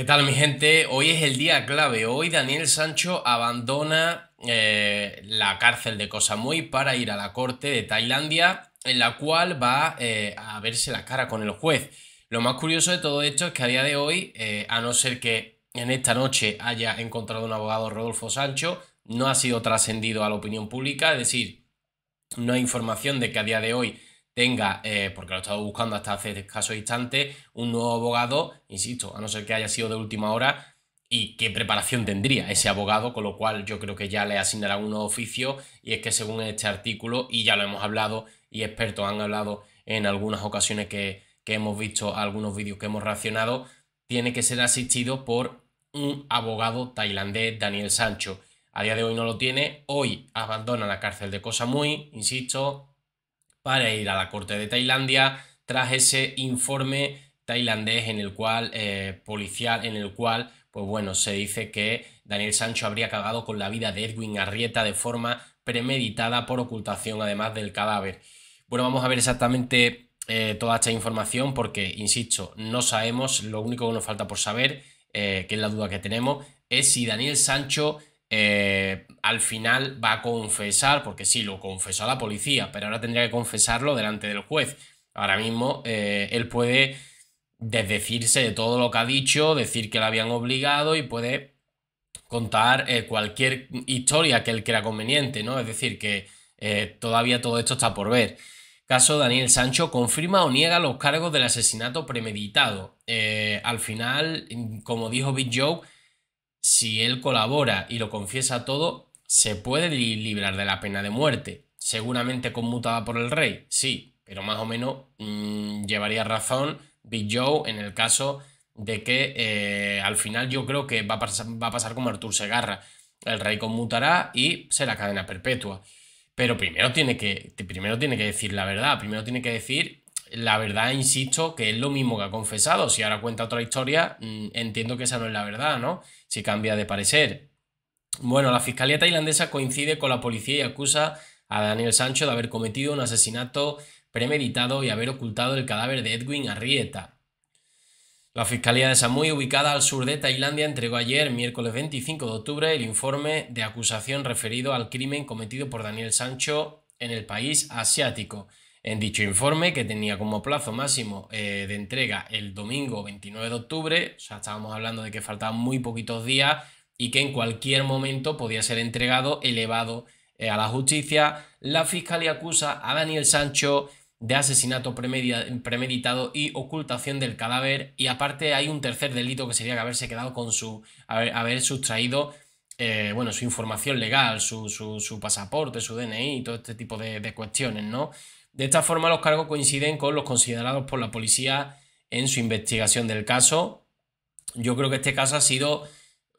¿Qué tal mi gente? Hoy es el día clave. Hoy Daniel Sancho abandona eh, la cárcel de Koh para ir a la corte de Tailandia, en la cual va eh, a verse la cara con el juez. Lo más curioso de todo esto es que a día de hoy, eh, a no ser que en esta noche haya encontrado un abogado Rodolfo Sancho, no ha sido trascendido a la opinión pública, es decir, no hay información de que a día de hoy tenga, eh, porque lo he estado buscando hasta hace escasos instantes, un nuevo abogado, insisto, a no ser que haya sido de última hora, y qué preparación tendría ese abogado, con lo cual yo creo que ya le asignará un nuevo oficio, y es que según este artículo, y ya lo hemos hablado, y expertos han hablado en algunas ocasiones que, hemos visto algunos vídeos que hemos reaccionado, tiene que ser asistido por un abogado tailandés, Daniel Sancho. A día de hoy no lo tiene, hoy abandona la cárcel de cosa muy insisto, para ir a la Corte de Tailandia tras ese informe tailandés en el cual, eh, policial, en el cual, pues bueno, se dice que Daniel Sancho habría cagado con la vida de Edwin Arrieta de forma premeditada por ocultación, además del cadáver. Bueno, vamos a ver exactamente eh, toda esta información porque, insisto, no sabemos, lo único que nos falta por saber, eh, que es la duda que tenemos, es si Daniel Sancho eh, al final va a confesar, porque sí, lo confesó a la policía, pero ahora tendría que confesarlo delante del juez. Ahora mismo eh, él puede desdecirse de todo lo que ha dicho, decir que lo habían obligado y puede contar eh, cualquier historia que él crea conveniente, ¿no? Es decir, que todavía todo esto está por ver. Caso Daniel Sancho confirma o niega los cargos del asesinato premeditado. al final, mm, como dijo Big Joe, si él colabora y lo confiesa todo, se puede librar de la pena de muerte, seguramente conmutada por el rey, sí, pero más o menos mm, llevaría razón Big Joe en el caso de que eh, al final yo creo que va a, pasar, va a pasar como Artur Segarra. El rey conmutará y será cadena perpetua. Pero primero tiene, que, primero tiene que decir la verdad, primero tiene que decir la verdad, insisto, que es lo mismo que ha confesado. Si ahora cuenta otra historia, mm, entiendo que esa no es la verdad, ¿no? Si cambia de parecer. Bueno, la Fiscalía tailandesa coincide con la policía y acusa a Daniel Sancho de haber cometido un asesinato premeditado y haber ocultado el cadáver de Edwin Arrieta. La Fiscalía de Samui, ubicada al sur de Tailandia, entregó ayer, miércoles 25 de octubre, el informe de acusación referido al crimen cometido por Daniel Sancho en el país asiático. En dicho informe, que tenía como plazo máximo eh, de entrega el domingo 29 de octubre, o sea, estábamos hablando de que faltaban muy poquitos días y que en cualquier momento podía ser entregado, elevado eh, a la justicia, la fiscalía acusa a Daniel Sancho de asesinato premeditado y ocultación del cadáver. Y aparte hay un tercer delito que sería que haberse quedado con su. haber, sustraído. Eh, bueno, su información legal, su, pasaporte, su DNI, y todo este tipo de, de cuestiones, ¿no? De esta forma, los cargos coinciden con los considerados por la policía en su investigación del caso. Yo creo que este caso ha sido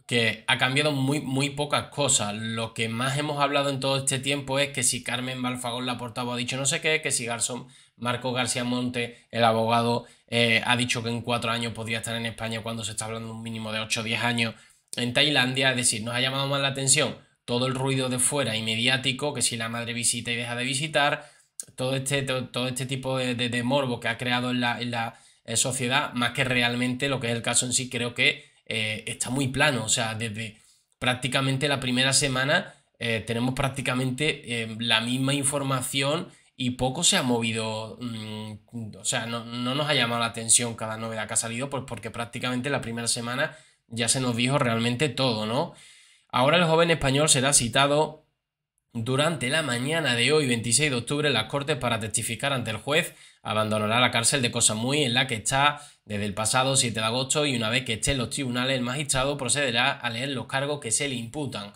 que ha cambiado muy, muy pocas cosas. Lo que más hemos hablado en todo este tiempo es que si Carmen Balfagón, la portavoz, ha dicho no sé qué, que si Garzón, Marco García Monte, el abogado, eh, ha dicho que en cuatro años podría estar en España cuando se está hablando un mínimo de ocho o 10 años en Tailandia. Es decir, nos ha llamado más la atención todo el ruido de fuera y mediático, que si la madre visita y deja de visitar, todo este, todo, este tipo de, morbo que ha creado en la, eh, sociedad, más que realmente lo que es el caso en sí, creo que eh, está muy plano. O sea, desde prácticamente la primera semana eh, tenemos prácticamente la misma información y poco se ha movido, mm, o sea, no, no, nos ha llamado la atención cada novedad que ha salido, pues porque prácticamente la primera semana ya se nos dijo realmente todo, ¿no? Ahora el joven español será citado durante la mañana de hoy, 26 de octubre, las Cortes, para testificar ante el juez, abandonará la cárcel de Muy en la que está desde el pasado 7 de agosto, y una vez que esté en los tribunales, el magistrado procederá a leer los cargos que se le imputan.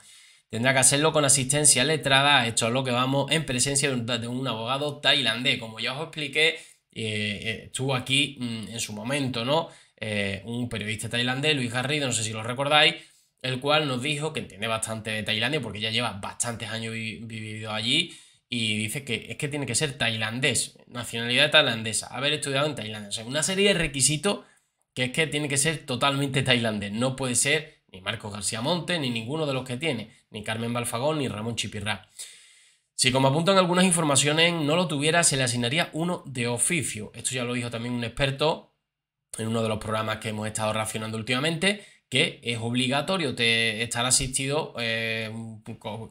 Tendrá que hacerlo con asistencia letrada, esto es lo que vamos, en presencia de un, abogado tailandés. Como ya os expliqué, eh, eh, estuvo aquí mm, en su momento, ¿no? Eh, un periodista tailandés, Luis Garrido, no sé si lo recordáis, el cual nos dijo que entiende bastante de Tailandia porque ya lleva bastantes años vivido allí y dice que es que tiene que ser tailandés, nacionalidad tailandesa, haber estudiado en Tailandia. O sea, una serie de requisitos que es que tiene que ser totalmente tailandés. No puede ser ni Marcos García Monte, ni ninguno de los que tiene, ni Carmen Balfagón, ni Ramón Chipirra... Si como apuntan algunas informaciones no lo tuviera, se le asignaría uno de oficio. Esto ya lo dijo también un experto en uno de los programas que hemos estado racionando últimamente que es obligatorio te estar asistido, eh,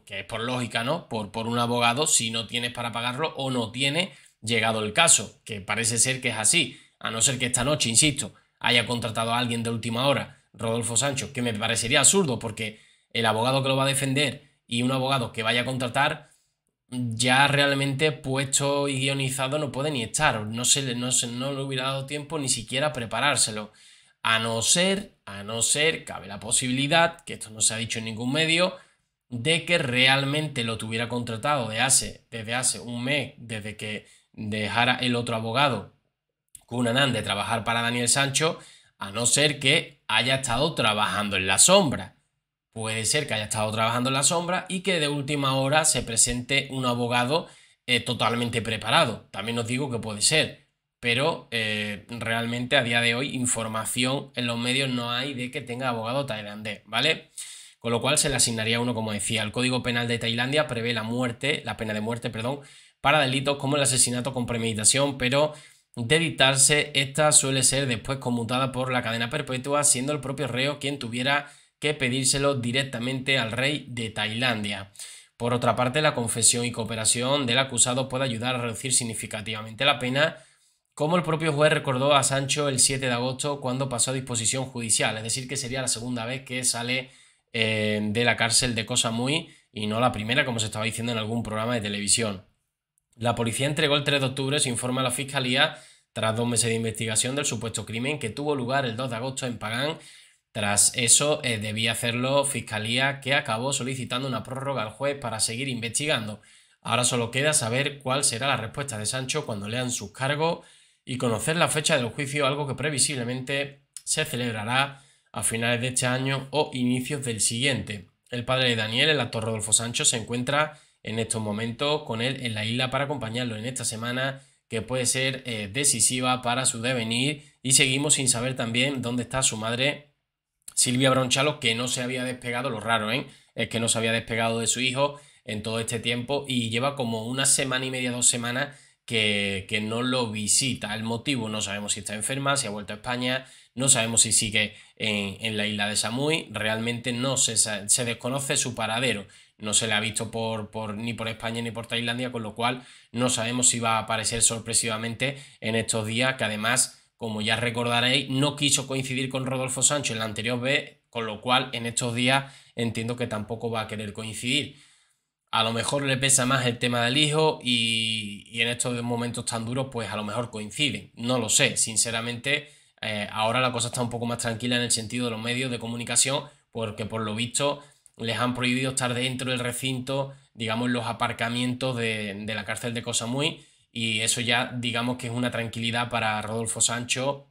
que es por lógica, ¿no? Por, por un abogado si no tienes para pagarlo o no tiene llegado el caso, que parece ser que es así, a no ser que esta noche, insisto, haya contratado a alguien de última hora, Rodolfo Sancho, que me parecería absurdo porque el abogado que lo va a defender y un abogado que vaya a contratar ya realmente puesto y guionizado no puede ni estar, no se, no, se, no le hubiera dado tiempo ni siquiera a preparárselo, a no ser a no ser, cabe la posibilidad, que esto no se ha dicho en ningún medio, de que realmente lo tuviera contratado de hace, desde hace un mes, desde que dejara el otro abogado, Cunanan, de trabajar para Daniel Sancho, a no ser que haya estado trabajando en la sombra. Puede ser que haya estado trabajando en la sombra y que de última hora se presente un abogado eh, totalmente preparado. También os digo que puede ser pero eh, realmente a día de hoy información en los medios no hay de que tenga abogado tailandés, ¿vale? Con lo cual se le asignaría uno, como decía, el Código Penal de Tailandia prevé la muerte, la pena de muerte, perdón, para delitos como el asesinato con premeditación, pero de dictarse, esta suele ser después conmutada por la cadena perpetua, siendo el propio reo quien tuviera que pedírselo directamente al rey de Tailandia. Por otra parte, la confesión y cooperación del acusado puede ayudar a reducir significativamente la pena como el propio juez recordó a Sancho el 7 de agosto cuando pasó a disposición judicial, es decir, que sería la segunda vez que sale eh, de la cárcel de Cosa Muy y no la primera, como se estaba diciendo en algún programa de televisión. La policía entregó el 3 de octubre se informa a la fiscalía tras dos meses de investigación del supuesto crimen que tuvo lugar el 2 de agosto en Pagán. Tras eso, eh, debía hacerlo Fiscalía, que acabó solicitando una prórroga al juez para seguir investigando. Ahora solo queda saber cuál será la respuesta de Sancho cuando lean sus cargos y conocer la fecha del juicio, algo que previsiblemente se celebrará a finales de este año o inicios del siguiente. El padre de Daniel, el actor Rodolfo Sancho, se encuentra en estos momentos con él en la isla para acompañarlo en esta semana que puede ser eh, decisiva para su devenir y seguimos sin saber también dónde está su madre Silvia Bronchalo que no se había despegado, lo raro ¿eh? es que no se había despegado de su hijo en todo este tiempo y lleva como una semana y media, dos semanas que, no lo visita. El motivo no sabemos si está enferma, si ha vuelto a España, no sabemos si sigue en, la isla de Samui, realmente no se, desconoce su paradero. No se le ha visto por, por, ni por España ni por Tailandia, con lo cual no sabemos si va a aparecer sorpresivamente en estos días, que además, como ya recordaréis, no quiso coincidir con Rodolfo Sancho en la anterior vez, con lo cual en estos días entiendo que tampoco va a querer coincidir a lo mejor le pesa más el tema del hijo y, en estos momentos tan duros pues a lo mejor coinciden. No lo sé, sinceramente eh, ahora la cosa está un poco más tranquila en el sentido de los medios de comunicación porque por lo visto les han prohibido estar dentro del recinto, digamos, los aparcamientos de, la cárcel de Muy y eso ya digamos que es una tranquilidad para Rodolfo Sancho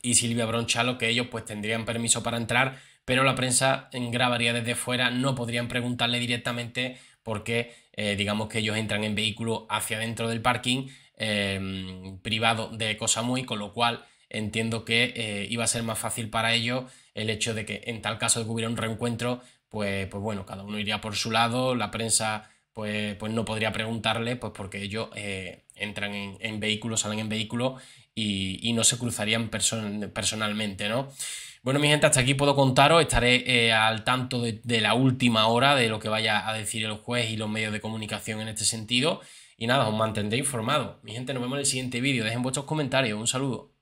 y Silvia Bronchalo que ellos pues tendrían permiso para entrar, pero la prensa grabaría desde fuera, no podrían preguntarle directamente porque eh, digamos que ellos entran en vehículo hacia dentro del parking em, privado de muy con lo cual entiendo que eh, iba a ser más fácil para ellos el hecho de que en tal caso de que hubiera un reencuentro, pues, pues bueno, cada uno iría por su lado, la prensa pues, pues no podría preguntarle, pues porque ellos eh, entran en, en vehículo, salen en vehículo y, no se cruzarían personalmente, ¿no? Bueno, mi gente, hasta aquí puedo contaros. Estaré eh, al tanto de, de, la última hora de lo que vaya a decir el juez y los medios de comunicación en este sentido. Y nada, os mantendré informado. Mi gente, nos vemos en el siguiente vídeo. Dejen vuestros comentarios. Un saludo.